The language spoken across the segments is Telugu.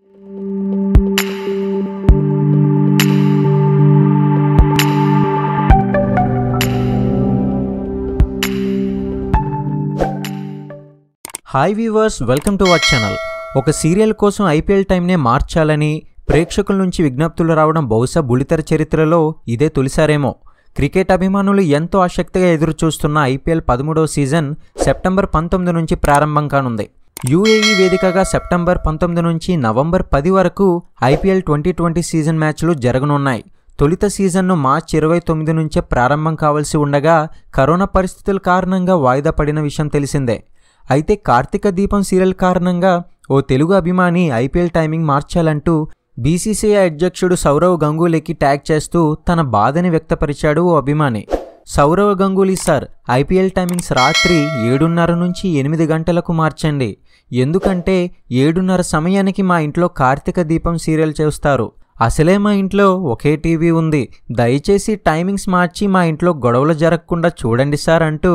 hi viewers welcome to our channel ఒక సీరియల్ కోసం ఐపీఎల్ టైంనే మార్చాలని ప్రేక్షకుల నుంచి విజ్ఞప్తులు రావడం బహుశా బులితెర చరిత్రలో ఇదే తొలిసారేమో క్రికెట్ అభిమానులు ఎంతో ఆసక్తిగా ఎదురుచూస్తున్న ఐపీఎల్ పదమూడవ సీజన్ సెప్టెంబర్ పంతొమ్మిది నుంచి ప్రారంభం కానుంది యూఏఈ వేదికగా సెప్టెంబర్ పంతొమ్మిది నుంచి నవంబర్ పది వరకు ఐపీఎల్ ట్వంటీ ట్వంటీ సీజన్ మ్యాచ్లు జరగనున్నాయి తొలిత సీజన్ను మార్చి ఇరవై తొమ్మిది నుంచే ప్రారంభం కావాల్సి ఉండగా కరోనా పరిస్థితుల కారణంగా వాయిదా పడిన విషయం తెలిసిందే అయితే కార్తీక దీపం సీరియల్ కారణంగా ఓ తెలుగు అభిమాని ఐపీఎల్ టైమింగ్ మార్చాలంటూ బీసీసీఐ అధ్యక్షుడు సౌరవ్ గంగూలీకి ట్యాగ్ చేస్తూ తన బాధని వ్యక్తపరిచాడు ఓ అభిమాని Sourav Ganguly sir IPL timings రాత్రి ఏడున్నర నుంచి ఎనిమిది గంటలకు మార్చండి ఎందుకంటే ఏడున్నర సమయానికి మా ఇంట్లో కార్తీక దీపం సీరియల్ చేస్తారు అసలే మా ఇంట్లో ఒకే టీవీ ఉంది దయచేసి టైమింగ్స్ మార్చి మా ఇంట్లో గొడవలు జరగకుండా చూడండి సార్ అంటూ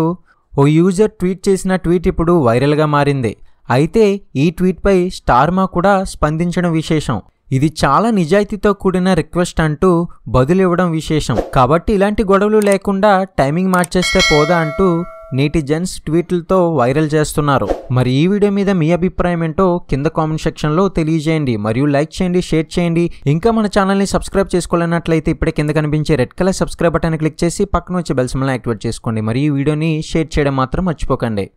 ఓ యూజర్ ట్వీట్ చేసిన ట్వీట్ ఇప్పుడు వైరల్గా మారింది అయితే ఈ ట్వీట్పై స్టార్మా కూడా స్పందించడం విశేషం ఇది చాలా నిజాయితీతో కూడిన రిక్వెస్ట్ అంటూ బదులివ్వడం విశేషం కాబట్టి ఇలాంటి గొడవలు లేకుండా టైమింగ్ మార్చేస్తే పోదా అంటూ నేటి జెన్స్ ట్వీట్లతో వైరల్ చేస్తున్నారు మరి ఈ వీడియో మీద మీ అభిప్రాయం ఏంటో కింద కామెంట్ సెక్షన్లో తెలియజేయండి మరియు లైక్ చేయండి షేర్ చేయండి ఇంకా మన ఛానల్ని సబ్స్క్రైబ్ చేసుకోలేనట్లయితే ఇప్పుడే కింద కనిపించే red colour subscribe button click చేసి పక్కన వచ్చే బెల్సమల్ని యాక్టివేట్ చేసుకోండి మరియు ఈ వీడియోని షేర్ చేయడం మాత్రం మర్చిపోకండి